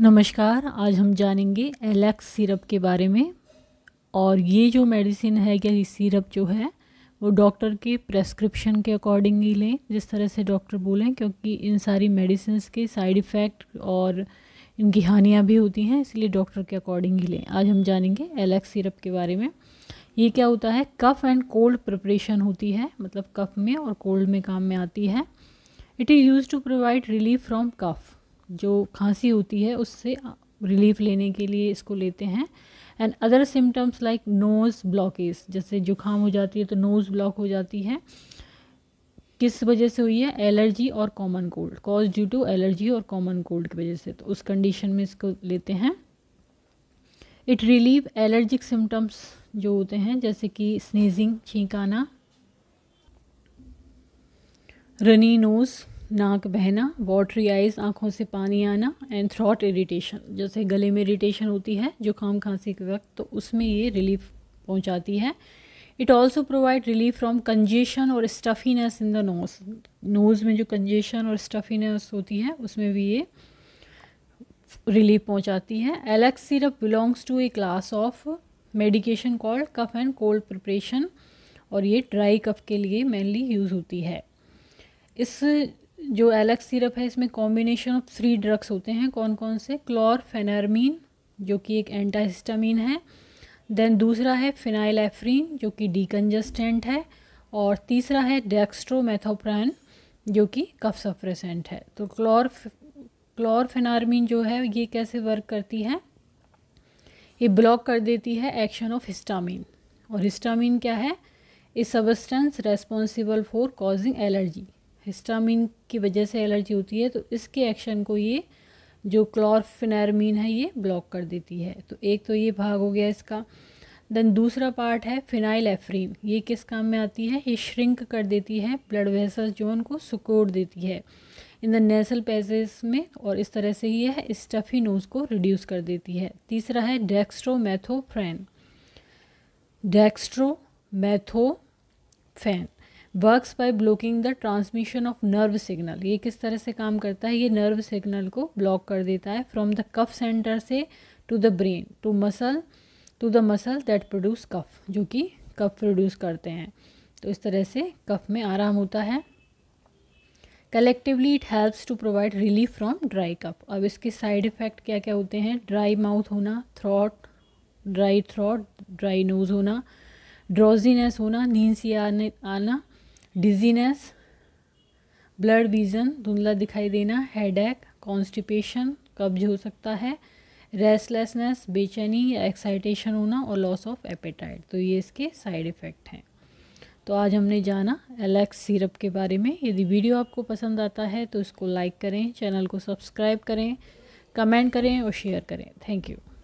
नमस्कार आज हम जानेंगे एलेक्स सिरप के बारे में और ये जो मेडिसिन है क्या ये सिरप जो है वो डॉक्टर के प्रेस्क्रिप्शन के अकॉर्डिंग ही लें जिस तरह से डॉक्टर बोलें क्योंकि इन सारी मेडिसिन के साइड इफ़ेक्ट और इनकी हानियाँ भी होती हैं इसलिए डॉक्टर के अकॉर्डिंग ही लें आज हम जानेंगे एलेक्स सिरप के बारे में ये क्या होता है कफ़ एंड कोल्ड प्रिपरेशन होती है मतलब कफ़ में और कोल्ड में काम में आती है it is use to provide relief from cough जो खांसी होती है उससे रिलीफ लेने के लिए इसको लेते हैं and other symptoms like nose blockage जैसे जुकाम हो जाती है तो नोज़ ब्लॉक हो जाती है किस वजह से हुई है एलर्जी और common cold cause due to allergy और कॉमन कोल्ड की वजह से तो उस कंडीशन में इसको लेते हैं इट रिलीव एलर्जिक सिम्टम्स जो होते हैं जैसे कि स्नीजिंग छींकाना रनी नोज़ नाक बहना वॉटरी आइज आँखों से पानी आना एंड थ्रॉट इरीटेशन जैसे गले में इरीटेशन होती है जुकाम खांसी के वक्त तो उसमें ये रिलीफ पहुँचाती है it also provide relief from congestion और stuffiness in the nose nose में जो कंजेशन और स्टफीनेस होती है उसमें भी ये रिलीफ पहुंचाती है Alex syrup belongs to a class of medication called cough and cold preparation और ये ड्राई कफ के लिए मेनली यूज़ होती है इस जो एलेक्स सिरप है इसमें कॉम्बिनेशन ऑफ थ्री ड्रग्स होते हैं कौन कौन से क्लोरफेनार्मीन जो कि एक एंटाहिस्टामिन है देन दूसरा है फिनाइल एफ्रीन जो कि डीकंजस्टेंट है और तीसरा है डेक्स्ट्रोमेथोप्रान जो कि कफ सफ्रेसेंट है तो क्लोर क्लोरफेनार्मीन जो है ये कैसे वर्क करती है ये ब्लॉक कर देती है एक्शन ऑफ हिस्टामिन और हिस्टामिन क्या है इस substance responsible for causing allergy histamine की वजह से एलर्जी होती है तो इसके एक्शन को ये जो क्लोरफिनारमीन है ये ब्लॉक कर देती है तो एक तो ये भाग हो गया इसका देन दूसरा पार्ट है फिनाइल एफ्रीन ये किस काम में आती है ये श्रिंक कर देती है ब्लड वेसल्स जो उनको सुकोड़ देती है इन द नेसल पैसेज में और इस तरह से ये है स्टफी नोज को रिड्यूस कर देती है तीसरा है dextromethorphan dextromethorphan works by blocking the transmission of nerve signal ये किस तरह से काम करता है ये नर्व सिग्नल को ब्लॉक कर देता है फ्रॉम द कफ सेंटर से to the brain to muscle to the muscle that produce कफ जो कि कफ प्रोड्यूस करते हैं तो इस तरह से कफ में आराम होता है collectively it helps to provide relief from dry cough अब इसके साइड इफ़ेक्ट क्या क्या होते हैं ड्राई माउथ होना throat dry throat dry nose होना ड्रोजीनेस होना नींद सी आने आना डिजीनेस ब्लड विजन धुंधला दिखाई देना हेडेक कॉन्स्टिपेशन कब्ज हो सकता है रेस्टलेसनेस बेचैनी या एक्साइटेशन होना और लॉस ऑफ एपेटाइट तो ये इसके साइड इफ़ेक्ट हैं तो आज हमने जाना एलेक्स सिरप के बारे में यदि वीडियो आपको पसंद आता है तो इसको लाइक करें चैनल को सब्सक्राइब करें कमेंट करें और शेयर करें थैंक यू